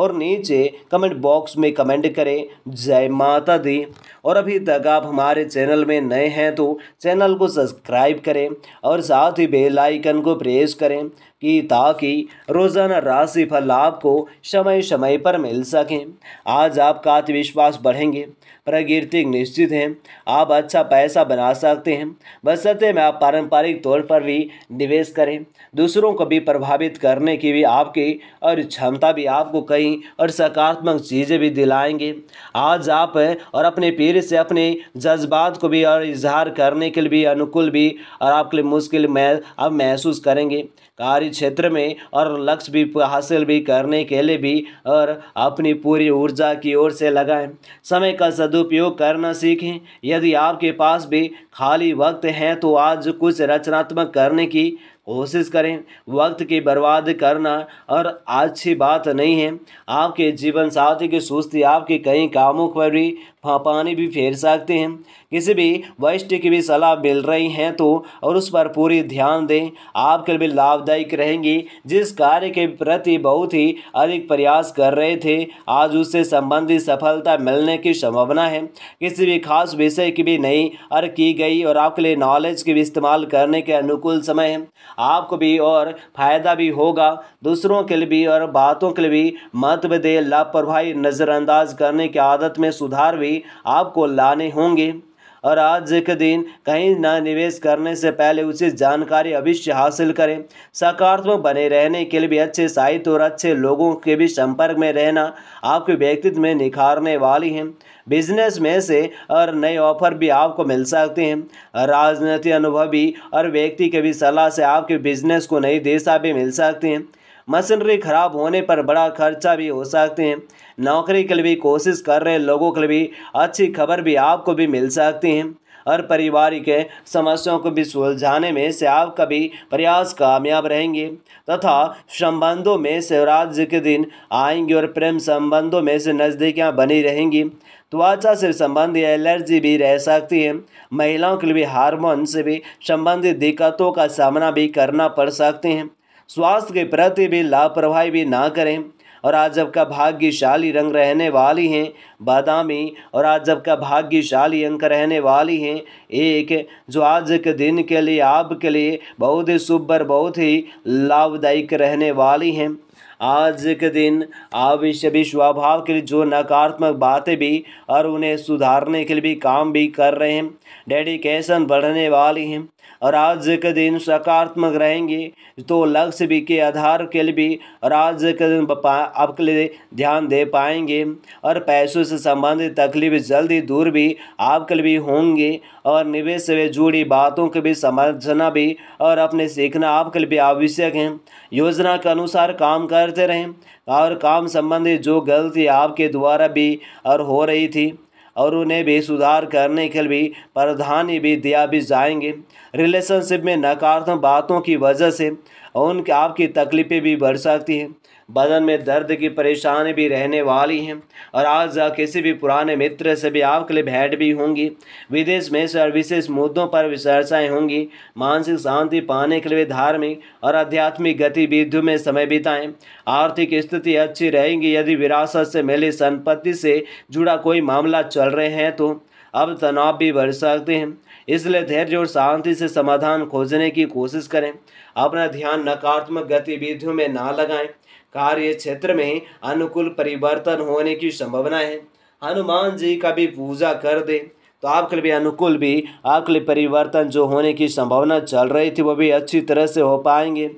और नीचे comment box में कमेंट करें जय माता दी और अभी तक आप हमारे चैनल में नए हैं तो चैनल को सब्सक्राइब करें और साथ ही बेल आइकन को प्रेस करें कि ताकि रोज़ाना राशि फल आपको समय समय पर मिल सकें आज आपका आत्मविश्वास बढ़ेंगे प्रकृति निश्चित हैं आप अच्छा पैसा बना सकते हैं बस सत्य में आप पारंपरिक तौर पर भी निवेश करें दूसरों को भी प्रभावित करने की भी आपकी और क्षमता भी आपको कई सफाई और सकारात्मक चीज़ें भी दिलाएंगे आज आप और अपने पीर से अपने जज्बात को भी और इजहार करने के लिए भी अनुकूल भी और आपके लिए मुश्किल अब महसूस करेंगे कार्य क्षेत्र में और लक्ष्य भी हासिल भी करने के लिए भी और अपनी पूरी ऊर्जा की ओर से लगाएं समय का सदुपयोग करना सीखें यदि आपके पास भी खाली वक्त हैं तो आज कुछ रचनात्मक करने की कोशिश करें वक्त की बर्बाद करना और अच्छी बात नहीं है आपके जीवन साथी की सुस्ती आपके कई कामों पर भी पानी भी फेर सकते हैं किसी भी वरिष्ठ की भी सलाह मिल रही है तो और उस पर पूरी ध्यान दें आपके लिए लाभदायक रहेंगी जिस कार्य के प्रति बहुत ही अधिक प्रयास कर रहे थे आज उससे संबंधित सफलता मिलने की संभावना है किसी भी खास विषय की भी नई और की गई और आपके लिए नॉलेज के भी इस्तेमाल करने के अनुकूल समय है आपको भी और फ़ायदा भी होगा दूसरों के लिए भी और बातों के लिए भी महत्व दे लापरवाही नज़रअंदाज करने की आदत में सुधार भी आपको लाने होंगे और आज के दिन कहीं ना निवेश करने से पहले उसे जानकारी अवश्य हासिल करें सकारात्मक बने रहने के लिए भी अच्छे साहित्य और अच्छे लोगों के भी संपर्क में रहना आपके व्यक्तित्व में निखारने वाली हैं बिजनेस में से और नए ऑफर भी आपको मिल सकते हैं राजनीति अनुभवी और व्यक्ति के भी सलाह से आपके बिजनेस को नई दिशा भी मिल सकती हैं मशीनरी खराब होने पर बड़ा खर्चा भी हो सकते हैं नौकरी के लिए भी कोशिश कर रहे लोगों के लिए भी अच्छी खबर भी आपको भी मिल सकती हैं और के समस्याओं को भी सुलझाने में से आपका भी प्रयास कामयाब रहेंगे तथा संबंधों में शिवराज के दिन आएंगे और प्रेम संबंधों में से नज़दीकियाँ बनी रहेंगी त्वचा से संबंधित एलर्जी भी रह सकती है महिलाओं के लिए हार्मोन से भी संबंधित दिक्कतों का सामना भी करना पड़ सकते हैं स्वास्थ्य के प्रति भी लापरवाही भी ना करें और आज आपका भाग्यशाली रंग रहने वाली हैं बादामी और आज आपका भाग्यशाली अंक रहने वाली हैं एक जो आज के दिन के लिए आपके लिए बहुत ही शुभ और बहुत ही लाभदायक रहने वाली हैं आज के दिन आप इस स्वभाव के लिए जो नकारात्मक बातें भी और उन्हें सुधारने के लिए भी काम भी कर रहे हैं डेडिकेशन बढ़ने वाली हैं और आज के दिन सकारात्मक रहेंगे तो लक्ष्य भी के आधार के लिए भी और आज के दिन आपके लिए ध्यान दे पाएंगे और पैसों से संबंधित तकलीफ जल्दी दूर भी आपके लिए भी होंगे और निवेश से जुड़ी बातों के भी समझना भी और अपने सीखना आपके लिए भी आवश्यक है योजना के अनुसार काम करते रहें और काम संबंधी जो गलती आपके द्वारा भी और हो रही थी और उन्हें भी सुधार करने के लिए प्राधान्य भी दिया भी जाएंगे रिलेशनशिप में नकारात्मक बातों की वजह से उनके आपकी तकलीफ़ें भी बढ़ सकती हैं बदन में दर्द की परेशानी भी रहने वाली हैं और आज किसी भी पुराने मित्र से भी आपके लिए भेंट भी होंगी विदेश में से विशेष मुद्दों पर भी चर्चाएँ होंगी मानसिक शांति पाने के लिए धार्मिक और आध्यात्मिक गतिविधियों में समय बिताएं आर्थिक स्थिति अच्छी रहेगी यदि विरासत से मिली संपत्ति से जुड़ा कोई मामला चल रहे हैं तो अब तनाव भी बढ़ सकते हैं इसलिए धैर्य और शांति से समाधान खोजने की कोशिश करें अपना ध्यान नकारात्मक गतिविधियों में ना लगाएं कार्य क्षेत्र में अनुकूल परिवर्तन होने की संभावना है हनुमान जी का भी पूजा कर दें तो आपके लिए अनुकूल भी आपके लिए परिवर्तन जो होने की संभावना चल रही थी वो भी अच्छी तरह से हो पाएंगे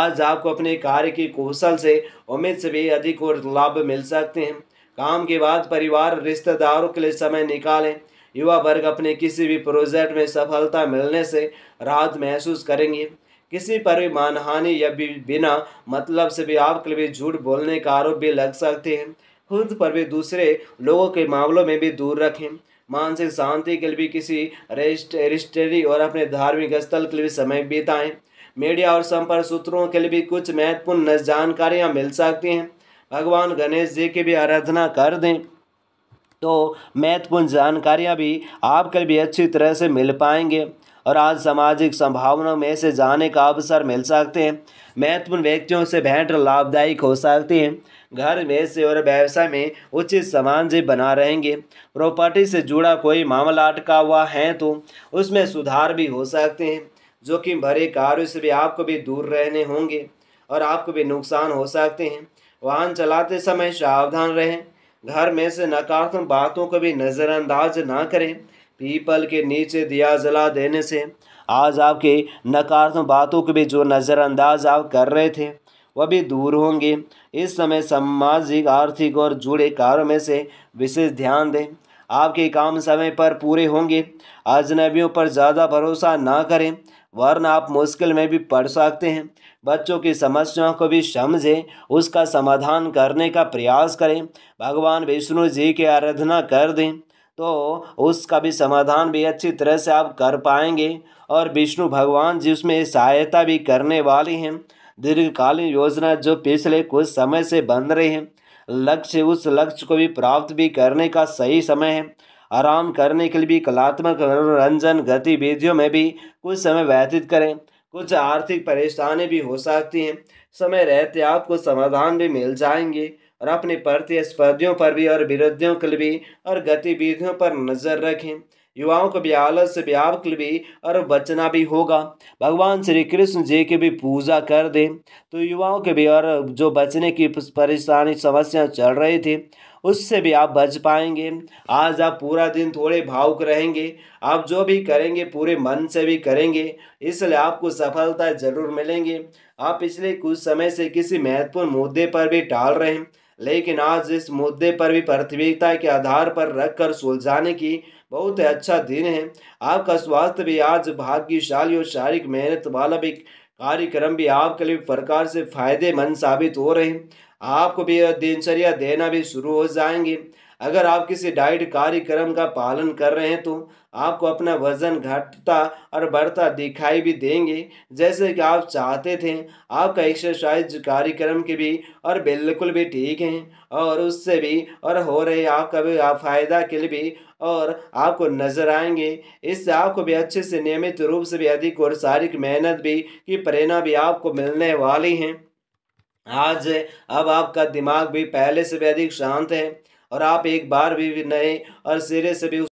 आज आपको अपने कार्य की कौशल से उम्मीद से भी अधिक और लाभ मिल सकते हैं काम के बाद परिवार रिश्तेदारों के लिए समय निकालें युवा वर्ग अपने किसी भी प्रोजेक्ट में सफलता मिलने से राहत महसूस करेंगे किसी पर भी मानहानि या भी बिना मतलब से भी आपके लिए झूठ बोलने का आरोप भी लग सकते हैं खुद पर भी दूसरे लोगों के मामलों में भी दूर रखें मानसिक शांति के लिए भी किसी रजिस्ट्री और अपने धार्मिक स्थल के लिए भी समय बिताएं मीडिया और संपर्क सूत्रों के लिए भी कुछ महत्वपूर्ण जानकारियाँ मिल सकती हैं भगवान गणेश जी की भी आराधना कर दें तो महत्वपूर्ण जानकारियाँ भी आपके भी अच्छी तरह से मिल पाएंगे और आज सामाजिक संभावनाओं में से जाने का अवसर मिल सकते हैं महत्वपूर्ण व्यक्तियों से भेंट लाभदायक हो सकती है घर में से और व्यवसाय में उचित समान जी बना रहेंगे प्रॉपर्टी से जुड़ा कोई मामला अटका हुआ है तो उसमें सुधार भी हो सकते हैं जोखिम भरे कार्यों से भी आपको भी दूर रहने होंगे और आपको भी नुकसान हो सकते हैं वाहन चलाते समय सावधान रहें घर में से नकारात्मक बातों को भी नज़रअंदाज ना करें पीपल के नीचे दिया जला देने से आज आपके नकारात्मक बातों को भी जो नज़रअंदाज आप कर रहे थे वह भी दूर होंगे इस समय सामाजिक आर्थिक और जुड़े कार्यों में से विशेष ध्यान दें आपके काम समय पर पूरे होंगे अजनबियों पर ज़्यादा भरोसा ना करें वरना आप मुश्किल में भी पढ़ सकते हैं बच्चों की समस्याओं को भी समझें उसका समाधान करने का प्रयास करें भगवान विष्णु जी की आराधना कर दें तो उसका भी समाधान भी अच्छी तरह से आप कर पाएंगे और विष्णु भगवान जी उसमें सहायता भी करने वाली हैं दीर्घकालीन योजना जो पिछले कुछ समय से बन रही है लक्ष्य उस लक्ष्य को भी प्राप्त भी करने का सही समय है आराम करने के लिए भी कलात्मक मनोरंजन गतिविधियों में भी कुछ समय व्यतीत करें कुछ आर्थिक परेशानी भी हो सकती हैं समय रहते आपको समाधान भी मिल जाएंगे और अपने प्रतिस्पर्धियों पर भी और विरोधियों के लिए भी और गतिविधियों पर नज़र रखें युवाओं को भी आलस से व्याकुल भी और बचना भी होगा भगवान श्री कृष्ण जी की भी पूजा कर दें तो युवाओं के भी और जो बचने की परेशानी समस्या चल रही थी उससे भी आप बच पाएंगे आज आप पूरा दिन थोड़े भावुक रहेंगे आप जो भी करेंगे पूरे मन से भी करेंगे इसलिए आपको सफलता जरूर मिलेंगे आप पिछले कुछ समय से किसी महत्वपूर्ण मुद्दे पर भी टाल रहे हैं लेकिन आज इस मुद्दे पर भी प्राथमिकता के आधार पर रखकर सुलझाने की बहुत अच्छा दिन है आपका स्वास्थ्य भी आज भाग्यशाली और शारीरिक मेहनत वाला भी कार्यक्रम भी आपके लिए प्रकार से फायदेमंद साबित हो रहे हैं आपको भी दिनचर्या देना भी शुरू हो जाएंगे अगर आप किसी डाइट कार्यक्रम का पालन कर रहे हैं तो आपको अपना वजन घटता और बढ़ता दिखाई भी देंगे जैसे कि आप चाहते थे आपका एक्सरसाइज कार्यक्रम के भी और बिल्कुल भी ठीक है और उससे भी और हो रहे आपका भी आप फायदा के लिए भी और आपको नजर आएंगे इससे आपको भी अच्छे से नियमित रूप से भी अधिक और शारीरिक मेहनत भी की प्रेरणा भी आपको मिलने वाली है आज अब आपका दिमाग भी पहले से भी अधिक शांत है और आप एक बार भी, भी नए और सिरे से भी